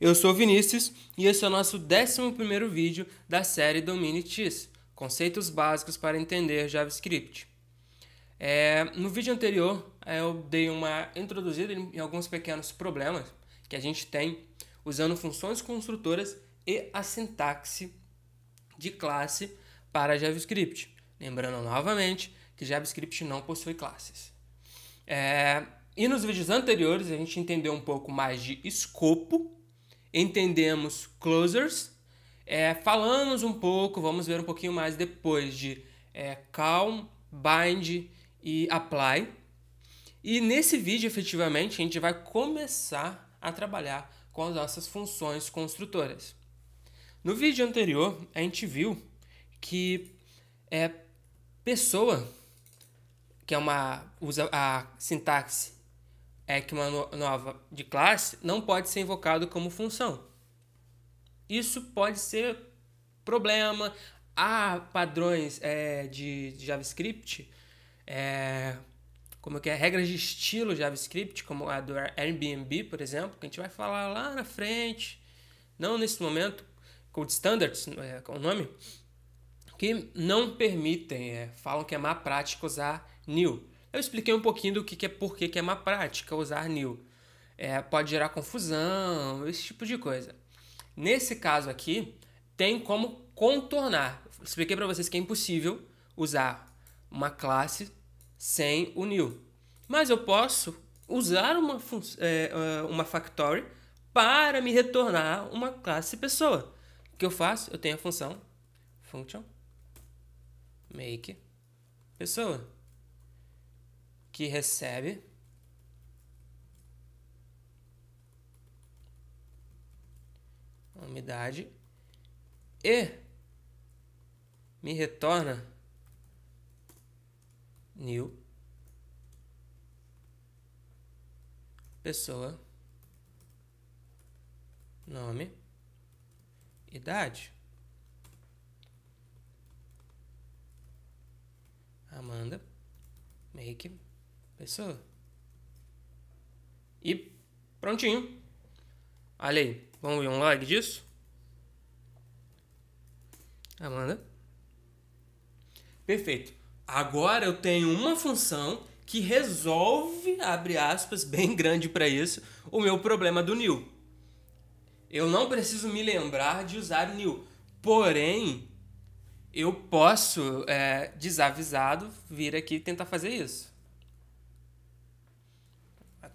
Eu sou Vinícius e esse é o nosso 11 vídeo da série Dominitis, conceitos básicos para entender JavaScript. É, no vídeo anterior é, eu dei uma introduzida em alguns pequenos problemas que a gente tem usando funções construtoras e a sintaxe de classe para JavaScript. Lembrando novamente que JavaScript não possui classes. É, e nos vídeos anteriores a gente entendeu um pouco mais de escopo, entendemos closers, é, falamos um pouco, vamos ver um pouquinho mais depois de é, calm, bind e apply. E nesse vídeo, efetivamente, a gente vai começar a trabalhar com as nossas funções construtoras. No vídeo anterior, a gente viu que é pessoa, que é uma usa a sintaxe é que uma nova de classe não pode ser invocado como função. Isso pode ser problema. Há padrões é, de, JavaScript, é, como é que é, regras de estilo JavaScript, como a do Airbnb, por exemplo, que a gente vai falar lá na frente, não nesse momento, Code Standards, é, é o nome, que não permitem, é, falam que é má prática usar new. Eu expliquei um pouquinho do que, que é por que é uma prática usar new. É, pode gerar confusão, esse tipo de coisa. Nesse caso aqui, tem como contornar. Expliquei para vocês que é impossível usar uma classe sem o new. Mas eu posso usar uma, é, é, uma factory para me retornar uma classe pessoa. O que eu faço? Eu tenho a função function make pessoa que recebe a umidade e me retorna new pessoa nome idade Amanda make Pessoa. E prontinho. Olha aí. Vamos ver um log disso? Amanda? Perfeito. Agora eu tenho uma função que resolve, abre aspas, bem grande para isso, o meu problema do new. Eu não preciso me lembrar de usar new. Porém, eu posso, é, desavisado, vir aqui tentar fazer isso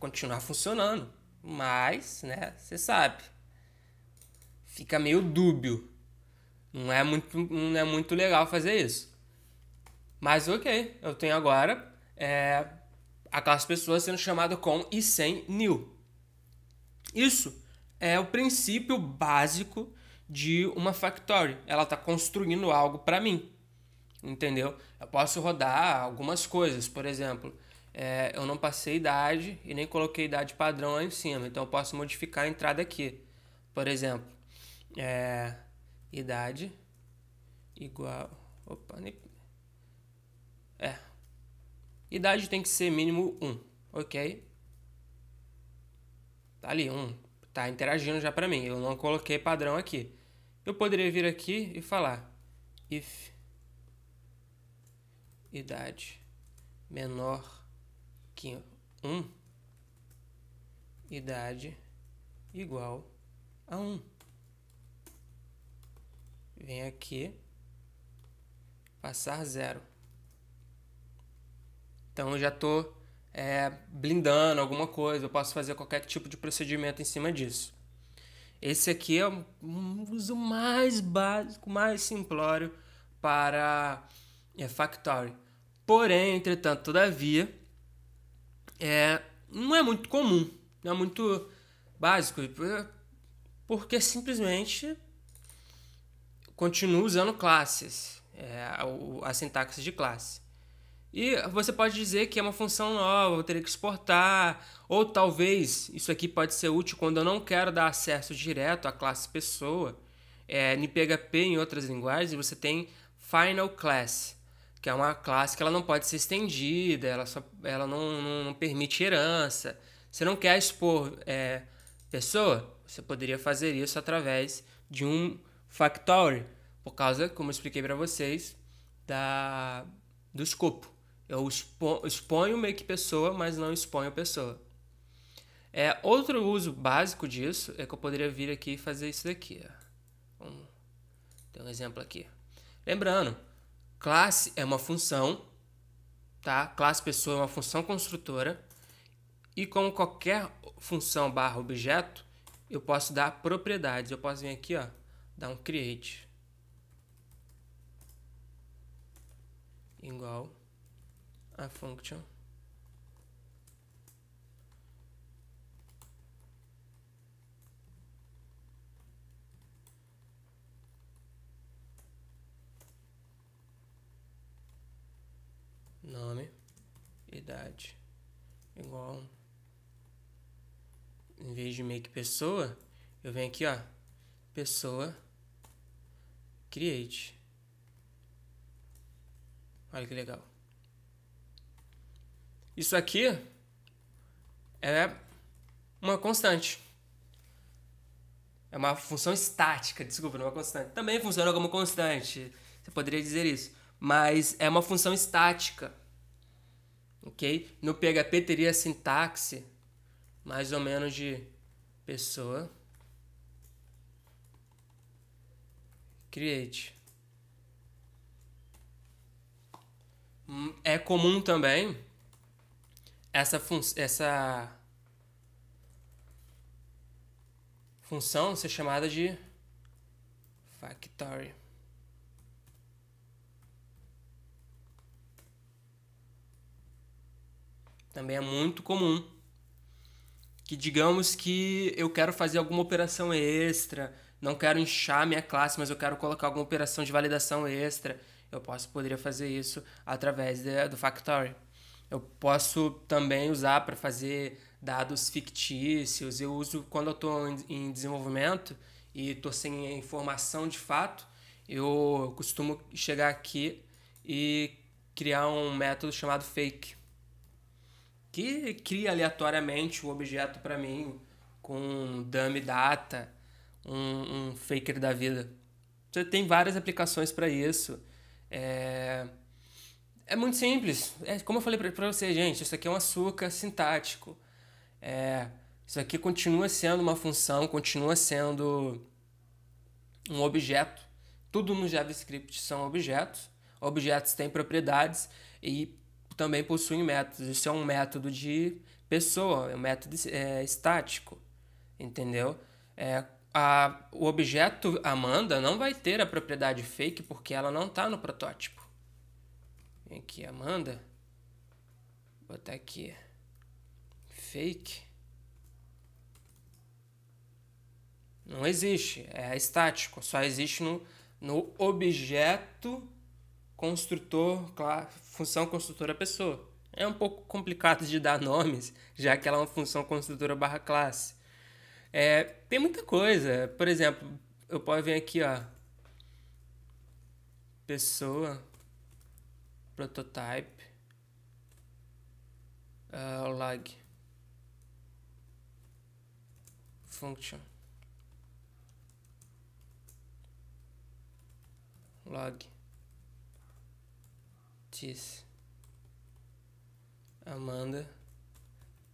continuar funcionando. Mas, né, você sabe. Fica meio dúbio. Não é muito, não é muito legal fazer isso. Mas ok, eu tenho agora é, aquelas pessoas sendo chamadas com e sem new. Isso é o princípio básico de uma factory. Ela está construindo algo para mim, entendeu? Eu posso rodar algumas coisas, por exemplo, é, eu não passei idade e nem coloquei idade padrão lá em cima. Então eu posso modificar a entrada aqui. Por exemplo, é, idade igual. Opa, nem, é. Idade tem que ser mínimo 1, ok? Tá ali, 1. Tá interagindo já para mim. Eu não coloquei padrão aqui. Eu poderia vir aqui e falar if idade menor que 1 um, idade igual a 1. Um. Vem aqui passar zero. Então eu já estou é, blindando alguma coisa, eu posso fazer qualquer tipo de procedimento em cima disso. Esse aqui é o uso mais básico, mais simplório para é, factory. Porém, entretanto, todavia, é, não é muito comum, não é muito básico, porque simplesmente continua usando classes, é, a, sintaxe de classe. E você pode dizer que é uma função nova, eu teria que exportar, ou talvez isso aqui pode ser útil quando eu não quero dar acesso direto à classe pessoa. É, em PHP em outras linguagens você tem final class, que é uma classe que ela não pode ser estendida, ela, só, ela não, não, não permite herança. Você não quer expor é, pessoa? Você poderia fazer isso através de um factory, por causa, como eu expliquei para vocês, da, do escopo. Eu exponho, exponho meio que pessoa, mas não exponho pessoa. É, outro uso básico disso é que eu poderia vir aqui e fazer isso daqui. Ó. Um, tem um exemplo aqui. Lembrando, Classe é uma função, tá? Classe pessoa é uma função construtora. E como qualquer função barra objeto, eu posso dar propriedades. Eu posso vir aqui, ó, dar um create. Igual a function igual em vez de make pessoa, eu venho aqui, ó, pessoa create. Olha que legal. Isso aqui é uma constante. É uma função estática, desculpa, não é uma constante. Também funciona como constante, você poderia dizer isso. Mas é uma função estática ok? No PHP teria a sintaxe mais ou menos de pessoa. Create. Hum, é comum também essa, função essa função ser chamada de factory. também é muito comum. Que digamos que eu quero fazer alguma operação extra, não quero inchar minha classe, mas eu quero colocar alguma operação de validação extra. Eu posso poderia fazer isso através de, do Factory. Eu posso também usar para fazer dados fictícios. Eu uso quando eu estou em, em desenvolvimento e estou sem informação de fato. Eu costumo chegar aqui e criar um método chamado fake que cria aleatoriamente o objeto para mim com dummy data, um, um, faker da vida. Você tem várias aplicações para isso. É... é muito simples. É, como eu falei para você, gente, isso aqui é um açúcar sintático. É... Isso aqui continua sendo uma função, continua sendo um objeto. Tudo no JavaScript são objetos. Objetos têm propriedades e também possuem métodos. Isso é um método de pessoa, é um método é, estático, entendeu? É, a, o objeto Amanda não vai ter a propriedade fake porque ela não está no protótipo. Vem aqui, Amanda. Vou botar aqui. Fake. Não existe, é estático, só existe no, no objeto construtor, função construtora pessoa. É um pouco complicado de dar nomes, já que ela é uma função construtora barra classe. É, tem muita coisa. Por exemplo, eu posso vir aqui, ó. Pessoa. Prototype. Uh, Function. log Tis, Amanda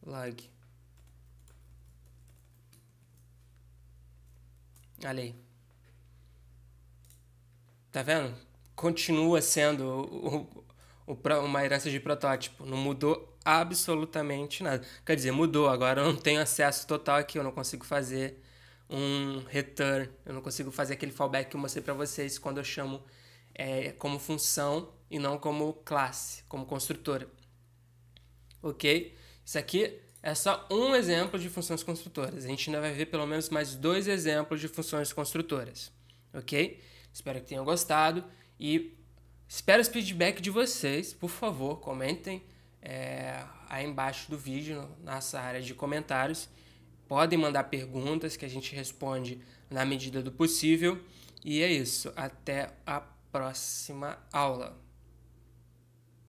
Lag. Olha aí. Tá vendo? Continua sendo o, o, o, uma herança de protótipo. Não mudou absolutamente nada. Quer dizer, mudou. Agora eu não tenho acesso total aqui. Eu não consigo fazer um return. Eu não consigo fazer aquele fallback que eu mostrei para vocês quando eu chamo é, como função e não como classe, como construtora. Ok? Isso aqui é só um exemplo de funções construtoras. A gente ainda vai ver pelo menos mais dois exemplos de funções construtoras. Ok? Espero que tenham gostado e espero os feedback de vocês. Por favor, comentem é, aí embaixo do vídeo, nessa área de comentários. Podem mandar perguntas que a gente responde na medida do possível. E é isso. Até a próxima próxima aula.